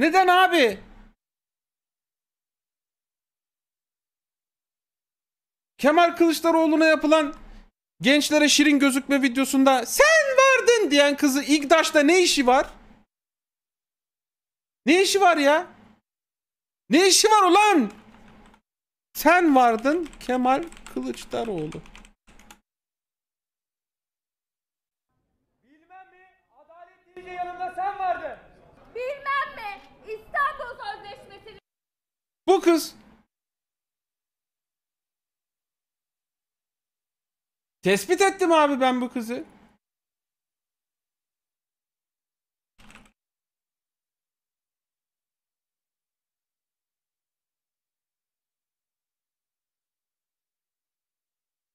Neden abi? Kemal Kılıçdaroğlu'na yapılan gençlere şirin gözükme videosunda sen vardın diyen kızı İgdaş'ta ne işi var? Ne işi var ya? Ne işi var ulan? Sen vardın Kemal Kılıçdaroğlu. kız. Tespit ettim abi ben bu kızı.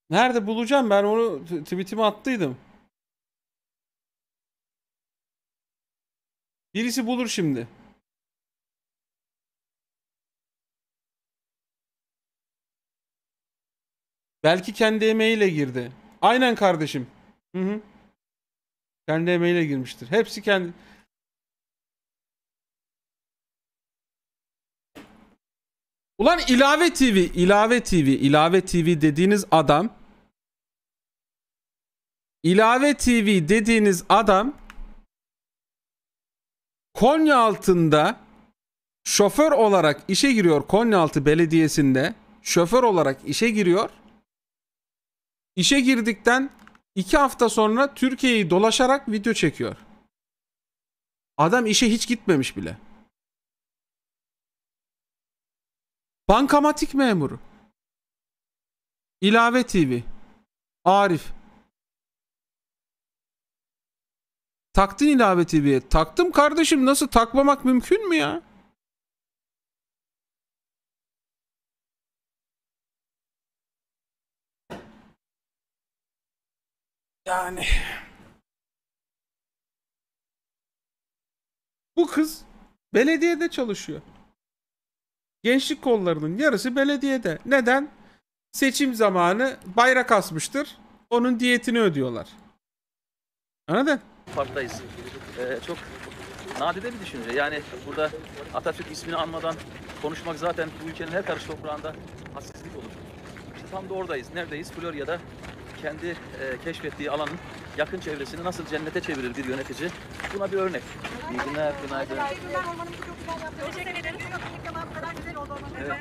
Nerede bulacağım ben onu tweetime attıydım. Birisi bulur şimdi. Belki kendi emeğiyle girdi. Aynen kardeşim. Hı hı. Kendi emeğiyle girmiştir. Hepsi kendi... Ulan ilave TV, ilave TV, ilave TV dediğiniz adam ilave TV dediğiniz adam Konya altında şoför olarak işe giriyor Konyaaltı Belediyesi'nde şoför olarak işe giriyor. İşe girdikten 2 hafta sonra Türkiye'yi dolaşarak video çekiyor. Adam işe hiç gitmemiş bile. Bankamatik memuru. İlave TV. Arif. Taktın ilave TV'ye. Taktım kardeşim nasıl takmamak mümkün mü ya? Yani bu kız belediyede çalışıyor. Gençlik kollarının yarısı belediyede. Neden? Seçim zamanı bayrak asmıştır. Onun diyetini ödüyorlar. Anladın? Parktayız. Ee, çok nadide bir düşünce. Yani burada Atatürk ismini anmadan konuşmak zaten bu ülkenin her karış toprağında hassizlik olur. İşte tam da oradayız. Neredeyiz? Florya'da kendi e, keşfettiği alanın yakın çevresini nasıl cennete çevirir bir yönetici? Buna bir örnek. İyi günler, günaydın. Teşekkür ederim. Evet.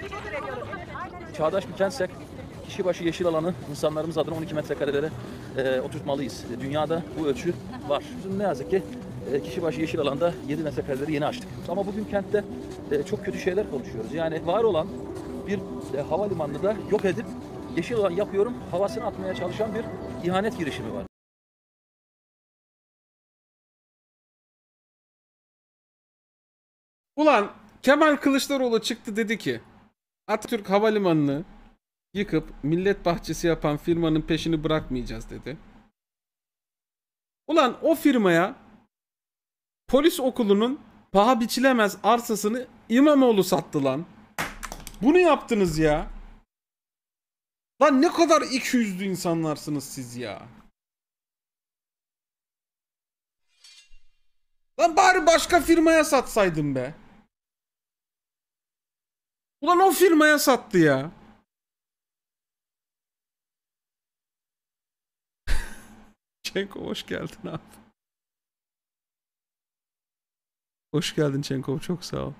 Çağdaş bir kentsek kişi başı yeşil alanı insanlarımız adına 12 metrekarelere e, oturtmalıyız. Dünyada bu ölçü var. Bizim ne yazık ki e, kişi başı yeşil alanda 7 metrekareleri yeni açtık. Ama bugün kentte e, çok kötü şeyler konuşuyoruz. Yani var olan bir e, havalimanını da yok edip yeşil olan yapıyorum havasını atmaya çalışan bir ihanet girişimi var. Ulan Kemal Kılıçdaroğlu çıktı dedi ki Atatürk Havalimanı'nı yıkıp millet bahçesi yapan firmanın peşini bırakmayacağız dedi. Ulan o firmaya polis okulunun paha biçilemez arsasını İmamoğlu sattı lan. Bunu yaptınız ya. Lan ne kadar iki yüzlü insanlarsınız siz ya. Lan bari başka firmaya satsaydım be. Ulan o firmaya sattı ya. Çenko hoş geldin abi. Hoş geldin Çenko çok sağ ol.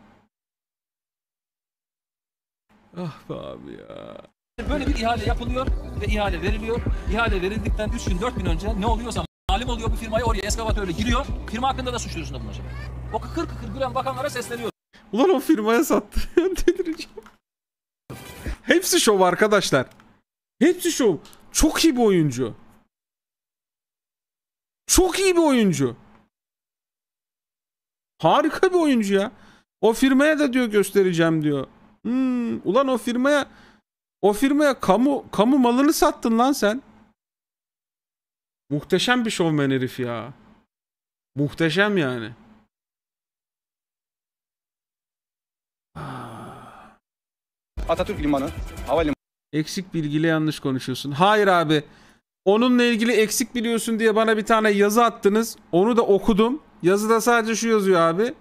Ah be abi ya. Böyle bir ihale yapılıyor ve ihale veriliyor. İhale verildikten 3 gün 4 gün önce ne oluyorsa malum oluyor bu firmaya oraya eskavatörle giriyor. Firma hakkında da suç duyurusunda bulunacak. O kıkır kıkır gülen bakanlara sesleniyor. Ulan o firmaya sattı. Delireceğim. Hepsi şov arkadaşlar. Hepsi şov. Çok iyi bir oyuncu. Çok iyi bir oyuncu. Harika bir oyuncu ya. O firmaya da diyor göstereceğim diyor. Hmm, ulan o firmaya o firmaya kamu kamu malını sattın lan sen. Muhteşem bir şovmen herif ya. Muhteşem yani. Ah. Atatürk Limanı, havalimanı. Eksik bilgiyle yanlış konuşuyorsun. Hayır abi. Onunla ilgili eksik biliyorsun diye bana bir tane yazı attınız. Onu da okudum. Yazıda sadece şu yazıyor abi.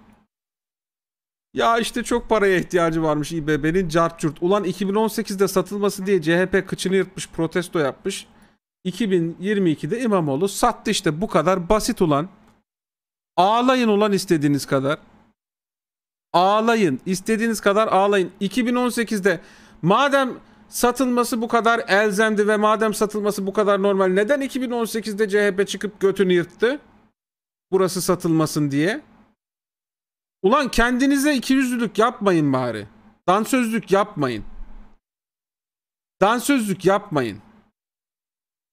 Ya işte çok paraya ihtiyacı varmış İBB'nin cart curt. Ulan 2018'de satılması diye CHP kıçını yırtmış protesto yapmış. 2022'de İmamoğlu sattı işte bu kadar basit ulan. Ağlayın ulan istediğiniz kadar. Ağlayın. istediğiniz kadar ağlayın. 2018'de madem satılması bu kadar elzemdi ve madem satılması bu kadar normal neden 2018'de CHP çıkıp götünü yırttı? Burası satılmasın diye. Ulan kendinize ikiyüzlülük yapmayın bari. Dansözlük yapmayın. Dansözlük yapmayın.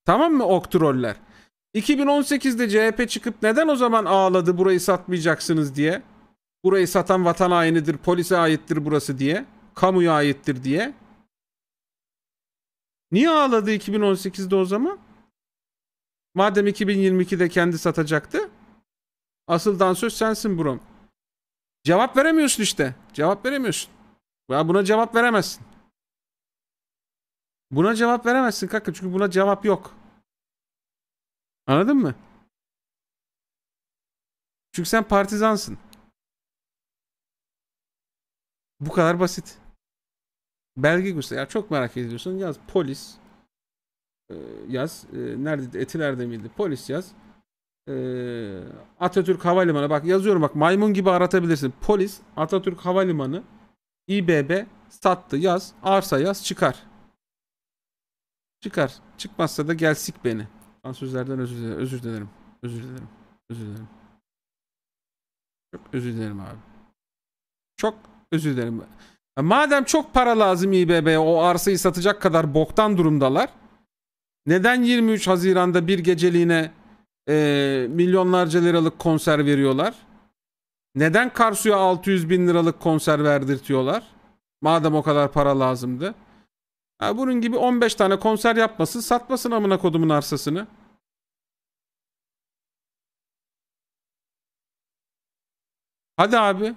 Tamam mı oktroller? 2018'de CHP çıkıp neden o zaman ağladı burayı satmayacaksınız diye? Burayı satan vatan hainidir, polise aittir burası diye. Kamuya aittir diye. Niye ağladı 2018'de o zaman? Madem 2022'de kendi satacaktı. Asıl dansöz sensin Brom. Cevap veremiyorsun işte. Cevap veremiyorsun. Ya buna cevap veremezsin. Buna cevap veremezsin kanka çünkü buna cevap yok. Anladın mı? Çünkü sen partizansın. Bu kadar basit. Belge göster. Ya çok merak ediyorsun. Yaz polis. Ee, yaz. Ee, nerede? Etiler'de miydi? Polis yaz. Ee, Atatürk Havalimanı bak yazıyorum bak maymun gibi aratabilirsin. Polis Atatürk Havalimanı İBB sattı yaz arsa yaz çıkar. Çıkar. Çıkmazsa da gelsik beni. Ben sözlerden özür dilerim. Özür dilerim. Özür dilerim. Özür dilerim. Çok özür dilerim abi. Çok özür dilerim. Madem çok para lazım İBB'ye o arsayı satacak kadar boktan durumdalar. Neden 23 Haziran'da bir geceliğine e, milyonlarca liralık konser veriyorlar? Neden Karsu'ya 600 bin liralık konser verdirtiyorlar? Madem o kadar para lazımdı. Ha, bunun gibi 15 tane konser yapmasın satmasın amına kodumun arsasını. Hadi abi.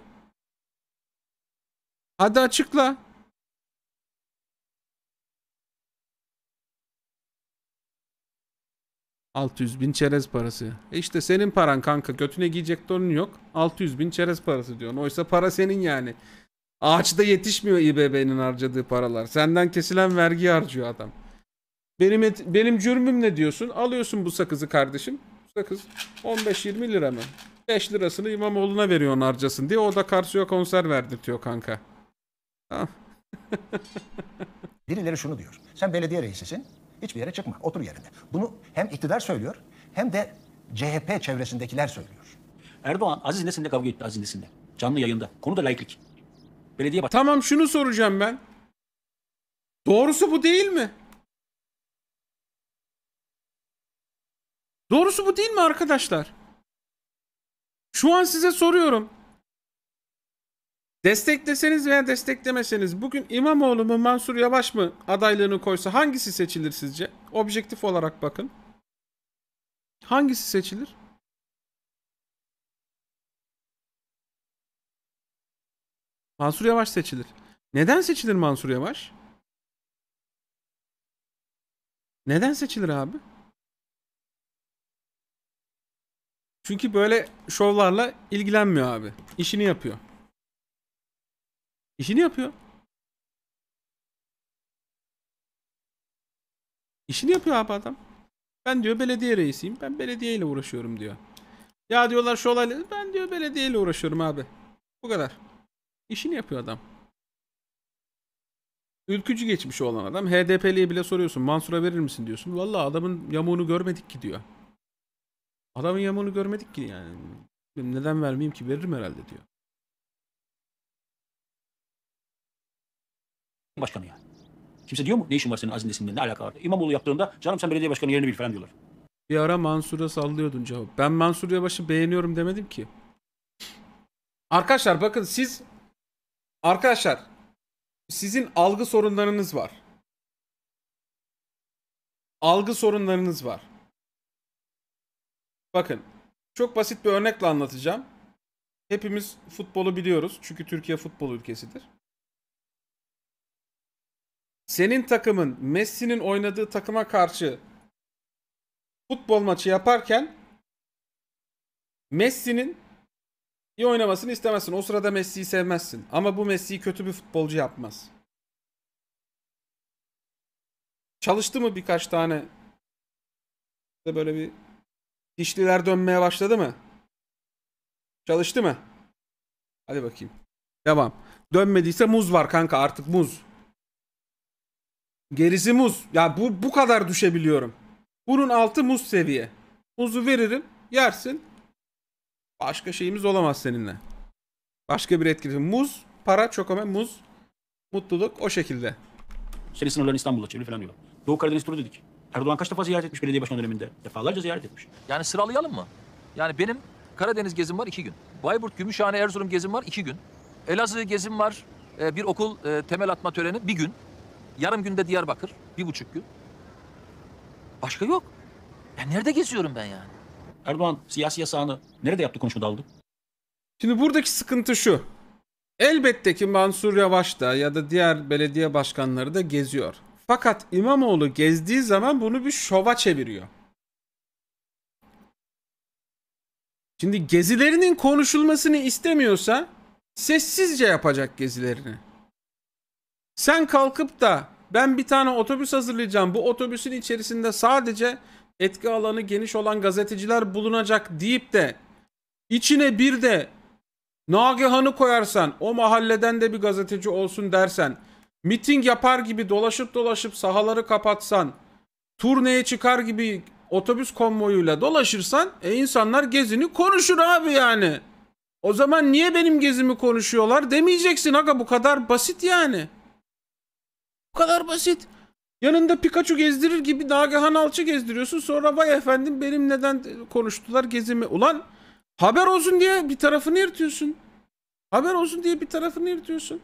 Hadi açıkla. 600 bin çerez parası. E işte senin paran kanka götüne giyecek torunun yok. 600 bin çerez parası diyorsun. Oysa para senin yani. Ağaçta yetişmiyor İBB'nin harcadığı paralar. Senden kesilen vergi harcıyor adam. Benim et, benim cürmüm ne diyorsun? Alıyorsun bu sakızı kardeşim. Sakız 15-20 lira mı? 5 lirasını İmamoğlu'na veriyorsun harcasın diye. O da Karsu'ya konser verdirtiyor kanka. Birileri şunu diyor. Sen belediye reisisin. Hiçbir yere çıkma. Otur yerinde. Bunu hem iktidar söylüyor hem de CHP çevresindekiler söylüyor. Erdoğan Aziz Nesin'le kavga etti Aziz Nesin'le. Canlı yayında. Konu da laiklik. Belediye baş... Tamam şunu soracağım ben. Doğrusu bu değil mi? Doğrusu bu değil mi arkadaşlar? Şu an size soruyorum. Destekleseniz veya desteklemeseniz bugün İmamoğlu mu Mansur Yavaş mı adaylığını koysa hangisi seçilir sizce? Objektif olarak bakın. Hangisi seçilir? Mansur Yavaş seçilir. Neden seçilir Mansur Yavaş? Neden seçilir abi? Çünkü böyle şovlarla ilgilenmiyor abi. İşini yapıyor. İşini yapıyor. İşini yapıyor abi adam. Ben diyor belediye reisiyim. Ben belediyeyle uğraşıyorum diyor. Ya diyorlar şu olayla ben diyor belediyeyle uğraşıyorum abi. Bu kadar. İşini yapıyor adam. Ülkücü geçmiş olan adam. HDP'liye bile soruyorsun. Mansur'a verir misin diyorsun. Valla adamın yamuğunu görmedik ki diyor. Adamın yamuğunu görmedik ki yani. Neden vermeyeyim ki veririm herhalde diyor. başkanı yani Kimse diyor mu? Ne işin var senin Aziz Nesin'le? Ne alaka var? İmamoğlu yaptığında canım sen belediye başkanı yerini bil falan diyorlar. Bir ara Mansur'a sallıyordun cevap. Ben Mansur Yavaş'ı beğeniyorum demedim ki. Arkadaşlar bakın siz arkadaşlar sizin algı sorunlarınız var. Algı sorunlarınız var. Bakın çok basit bir örnekle anlatacağım. Hepimiz futbolu biliyoruz çünkü Türkiye futbol ülkesidir senin takımın Messi'nin oynadığı takıma karşı futbol maçı yaparken Messi'nin iyi oynamasını istemezsin. O sırada Messi'yi sevmezsin. Ama bu Messi'yi kötü bir futbolcu yapmaz. Çalıştı mı birkaç tane? Böyle bir dişliler dönmeye başladı mı? Çalıştı mı? Hadi bakayım. Devam. Dönmediyse muz var kanka artık muz. Gerisi muz. Ya bu bu kadar düşebiliyorum. Bunun altı muz seviye. Muzu veririm, yersin. Başka şeyimiz olamaz seninle. Başka bir etkisi. Muz, para, çok ama muz, mutluluk o şekilde. Senin sınırların İstanbul'da çeviri falan diyorlar. Doğu Karadeniz turu dedik. Erdoğan kaç defa ziyaret etmiş belediye başkanı döneminde? Defalarca ziyaret etmiş. Yani sıralayalım mı? Yani benim Karadeniz gezim var iki gün. Bayburt, Gümüşhane, Erzurum gezim var iki gün. Elazığ gezim var. Ee, bir okul e, temel atma töreni bir gün. Yarım günde Diyarbakır, bir buçuk gün. Başka yok. Ya nerede geziyorum ben yani? Erdoğan siyasi yasağını nerede yaptı konuşmada aldı? Şimdi buradaki sıkıntı şu. Elbette ki Mansur Yavaş da ya da diğer belediye başkanları da geziyor. Fakat İmamoğlu gezdiği zaman bunu bir şova çeviriyor. Şimdi gezilerinin konuşulmasını istemiyorsa sessizce yapacak gezilerini. Sen kalkıp da ben bir tane otobüs hazırlayacağım. Bu otobüsün içerisinde sadece etki alanı geniş olan gazeteciler bulunacak deyip de içine bir de Nagihan'ı koyarsan, o mahalleden de bir gazeteci olsun dersen, miting yapar gibi dolaşıp dolaşıp sahaları kapatsan, turneye çıkar gibi otobüs konvoyuyla dolaşırsan e insanlar gezini konuşur abi yani. O zaman niye benim gezimi konuşuyorlar demeyeceksin aga bu kadar basit yani. Bu kadar basit. Yanında Pikachu gezdirir gibi Nagihan Alçı gezdiriyorsun. Sonra vay efendim benim neden konuştular gezimi. Ulan haber olsun diye bir tarafını yırtıyorsun. Haber olsun diye bir tarafını yırtıyorsun.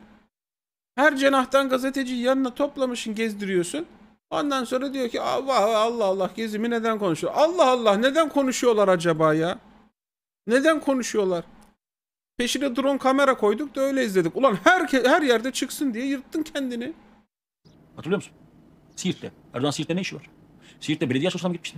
Her cenahtan gazeteci yanına toplamışın gezdiriyorsun. Ondan sonra diyor ki Allah Allah Allah gezimi neden konuşuyor? Allah Allah neden konuşuyorlar acaba ya? Neden konuşuyorlar? Peşine drone kamera koyduk da öyle izledik. Ulan her, her yerde çıksın diye yırttın kendini. Hatırlıyor musun? Siirt'te. Erdoğan Siirt'te ne işi var? Siirt'te belediye çalışmam gitmişti.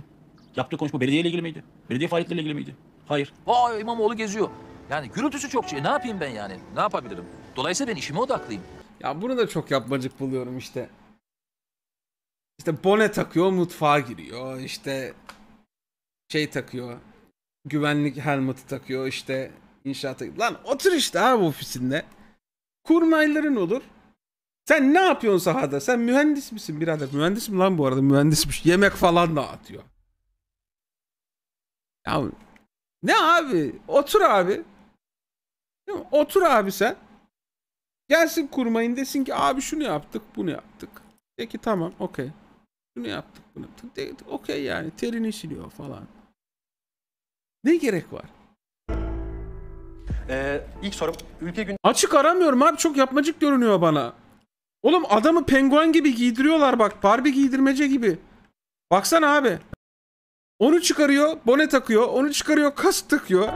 Yaptığı konuşma belediyeyle ilgili miydi? Belediye faaliyetleriyle ilgili miydi? Hayır. Vay İmamoğlu geziyor. Yani gürültüsü çok şey. Ne yapayım ben yani? Ne yapabilirim? Dolayısıyla ben işime odaklıyım. Ya bunu da çok yapmacık buluyorum işte. İşte bone takıyor mutfağa giriyor. İşte şey takıyor. Güvenlik helmeti takıyor işte inşaat inşaata. Lan otur işte abi ofisinde. Kurmayların olur. Sen ne yapıyorsun sahada? Sen mühendis misin birader? Mühendis mi lan bu arada? Mühendismiş. Yemek falan da atıyor. Ya ne abi? Otur abi. Otur abi sen. Gelsin kurmayın desin ki abi şunu yaptık bunu yaptık. De ki tamam okey. Şunu yaptık bunu yaptık. De, okey yani terini siliyor falan. Ne gerek var? Ee, ilk sorum ülke gün... Açık aramıyorum abi çok yapmacık görünüyor bana. Oğlum adamı penguen gibi giydiriyorlar bak. Barbie giydirmece gibi. Baksana abi. Onu çıkarıyor, bone takıyor. Onu çıkarıyor, kask takıyor.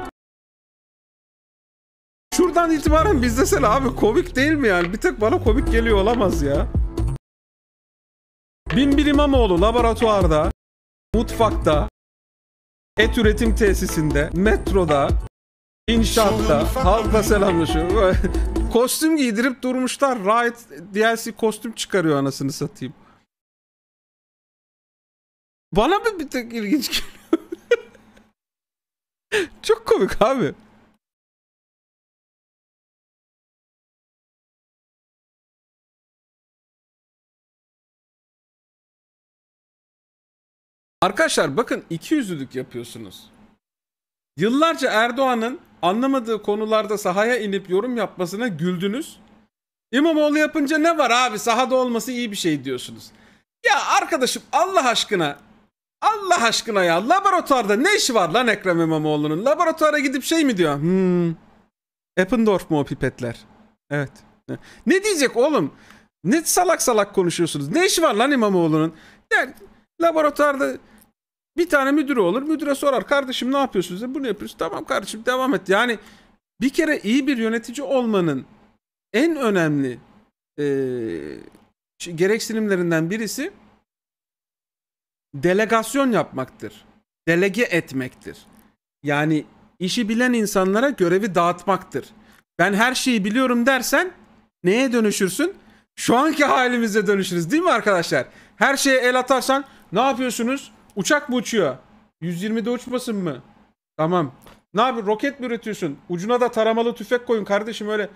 Şuradan itibaren biz desene abi komik değil mi yani? Bir tek bana komik geliyor olamaz ya. Binbir İmamoğlu laboratuvarda, mutfakta, et üretim tesisinde, metroda, inşaatta, halkla selamlaşıyor. kostüm giydirip durmuşlar. Riot DLC kostüm çıkarıyor anasını satayım. Bana bir, bir tek ilginç geliyor. Çok komik abi. Arkadaşlar bakın iki yüzlülük yapıyorsunuz. Yıllarca Erdoğan'ın anlamadığı konularda sahaya inip yorum yapmasına güldünüz. İmamoğlu yapınca ne var abi sahada olması iyi bir şey diyorsunuz. Ya arkadaşım Allah aşkına Allah aşkına ya laboratuvarda ne işi var lan Ekrem İmamoğlu'nun? Laboratuvara gidip şey mi diyor? Hmm. Eppendorf mu o pipetler? Evet. Ne diyecek oğlum? Ne salak salak konuşuyorsunuz? Ne işi var lan İmamoğlu'nun? Yani laboratuvarda bir tane müdürü olur. Müdüre sorar. Kardeşim ne yapıyorsunuz? E, bunu yapıyoruz. Tamam kardeşim devam et. Yani bir kere iyi bir yönetici olmanın en önemli e, gereksinimlerinden birisi delegasyon yapmaktır. Delege etmektir. Yani işi bilen insanlara görevi dağıtmaktır. Ben her şeyi biliyorum dersen neye dönüşürsün? Şu anki halimize dönüşürüz değil mi arkadaşlar? Her şeye el atarsan ne yapıyorsunuz? Uçak mı uçuyor? 120'de uçmasın mı? Tamam. Ne yapıyorsun? Roket mi üretiyorsun? Ucuna da taramalı tüfek koyun kardeşim öyle.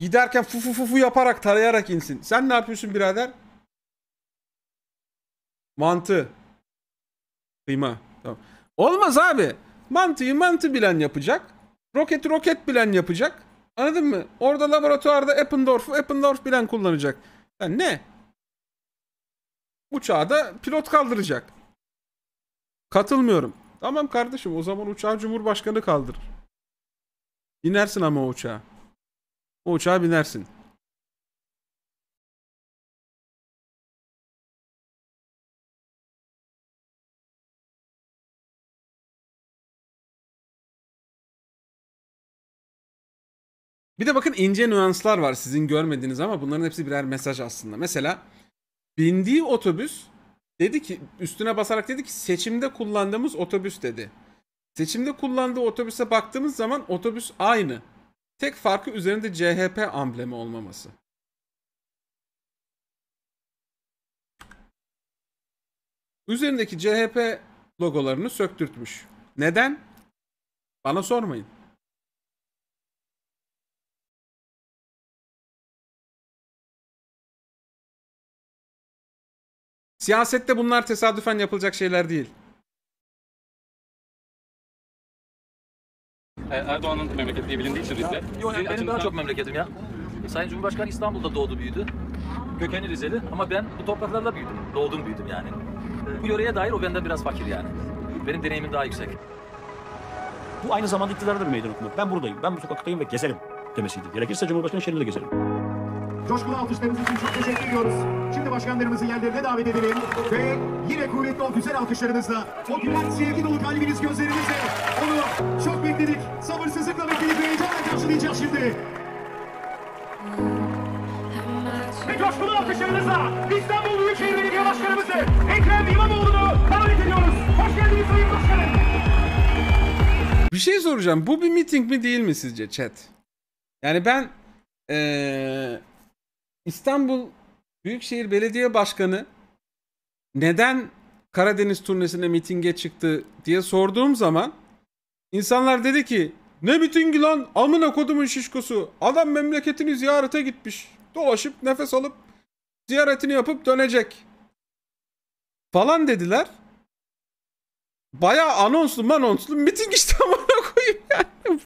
Giderken fu fu fu fu yaparak tarayarak insin. Sen ne yapıyorsun birader? Mantı. Kıyma. Tamam. Olmaz abi. Mantıyı mantı bilen yapacak. Roketi roket bilen yapacak. Anladın mı? Orada laboratuvarda Eppendorf'u Eppendorf bilen kullanacak. Yani ne? Uçağı da pilot kaldıracak. Katılmıyorum. Tamam kardeşim o zaman uçağı Cumhurbaşkanı kaldır. Binersin ama o uçağa. O uçağa binersin. Bir de bakın ince nüanslar var sizin görmediğiniz ama bunların hepsi birer mesaj aslında. Mesela bindiği otobüs dedi ki üstüne basarak dedi ki seçimde kullandığımız otobüs dedi. Seçimde kullandığı otobüse baktığımız zaman otobüs aynı. Tek farkı üzerinde CHP amblemi olmaması. Üzerindeki CHP logolarını söktürtmüş. Neden? Bana sormayın. Siyasette bunlar tesadüfen yapılacak şeyler değil. E, Erdoğan'ın memleketi diye bilindiği için Rize. Yok benim daha çok memleketim ya. Sayın Cumhurbaşkanı İstanbul'da doğdu büyüdü. Kökeni Rizeli ama ben bu topraklarda büyüdüm. Doğdum büyüdüm yani. E, bu yöreye dair o benden biraz fakir yani. Benim deneyimim daha yüksek. Bu aynı zamanda iktidardır meydan okumak. Ben buradayım, ben bu sokaktayım ve gezerim demesiydi. Gerekirse Cumhurbaşkanı şehrinde gezerim. Coşkulu alkışlarınız için çok teşekkür ediyoruz. Şimdi başkanlarımızı yerlerine davet edelim. Ve yine kuvvetli o güzel alkışlarınızla, o gülen sevgi dolu kalbiniz gözlerinizle onu çok bekledik. Sabırsızlıkla bekledik ve heyecanla karşılayacağız şimdi. Ve coşkulu alkışlarınızla İstanbul Büyükşehir Belediye Başkanımızı Ekrem İmamoğlu'nu davet ediyoruz. Hoş geldiniz Sayın Başkanım. Bir şey soracağım. Bu bir miting mi değil mi sizce chat? Yani ben ee, İstanbul Büyükşehir Belediye Başkanı neden Karadeniz turnesine mitinge çıktı diye sorduğum zaman insanlar dedi ki ne mitingi lan amına kodumun şişkosu adam memleketini ziyarete gitmiş dolaşıp nefes alıp ziyaretini yapıp dönecek falan dediler. baya anonslu manonslu miting işte amına koyayım yani.